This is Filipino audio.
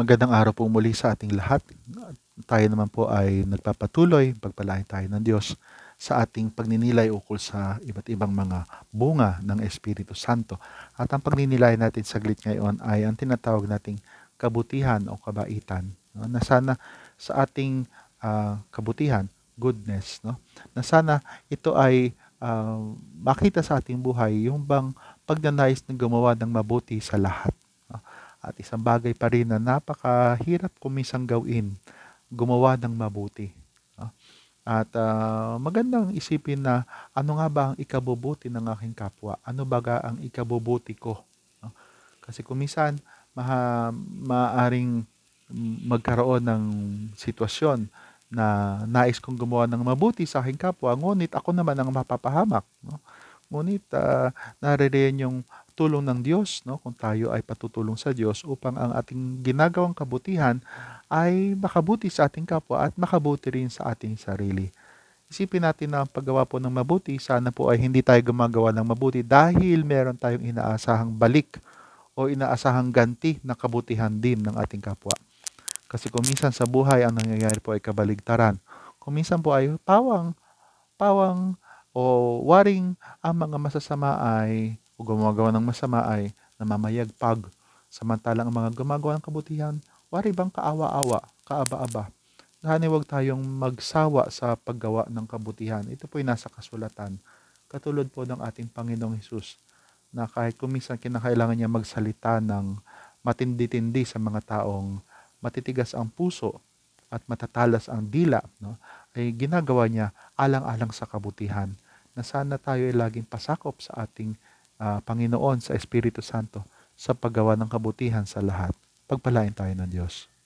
Magandang araw po muli sa ating lahat. Tayo naman po ay nagpapatuloy, pagpalain tayo ng Diyos sa ating pagninilay ukol sa iba't ibang mga bunga ng Espiritu Santo. At ang pagninilay natin sa glit ngayon ay ang tinatawag nating kabutihan o kabaitan. No? Na sana sa ating uh, kabutihan, goodness, no? na sana ito ay uh, makita sa ating buhay yung bang pagnanais na gumawa ng mabuti sa lahat. At isang bagay pa rin na napakahirap kumisang gawin, gumawa ng mabuti. At uh, magandang isipin na ano nga ba ang ikabubuti ng aking kapwa? Ano ba ga ang ikabubuti ko? Kasi kumisan, maha, maaaring magkaroon ng sitwasyon na nais kong gumawa ng mabuti sa aking kapwa, ngunit ako naman ang mapapahamak. No? Ngunit uh, naririyan yung tulong ng Diyos no kung tayo ay patutulong sa Diyos upang ang ating ginagawang kabutihan ay makabuti sa ating kapwa at makabuti rin sa ating sarili. Isipin natin na ang paggawa po ng mabuti, sana po ay hindi tayo gumagawa ng mabuti dahil meron tayong inaasahang balik o inaasahang ganti na kabutihan din ng ating kapwa. Kasi kung minsan sa buhay ang nangyayari po ay kabaligtaran. Kung minsan po ay pawang, pawang o waring ang mga masasama ay o gumagawa ng masama ay namamayagpag. Samantalang ang mga gumagawa ng kabutihan, wari bang kaawa-awa, kaaba-aba. Gani huwag tayong magsawa sa paggawa ng kabutihan. Ito po'y nasa kasulatan. Katulad po ng ating Panginoong Hesus na kahit kuminsan kinakailangan niya magsalita ng matindi-tindi sa mga taong matitigas ang puso at matatalas ang dila, no? ay ginagawa niya alang-alang sa kabutihan na sana tayo ay laging pasakop sa ating uh, Panginoon sa Espiritu Santo sa paggawa ng kabutihan sa lahat. Pagpalain tayo ng Diyos.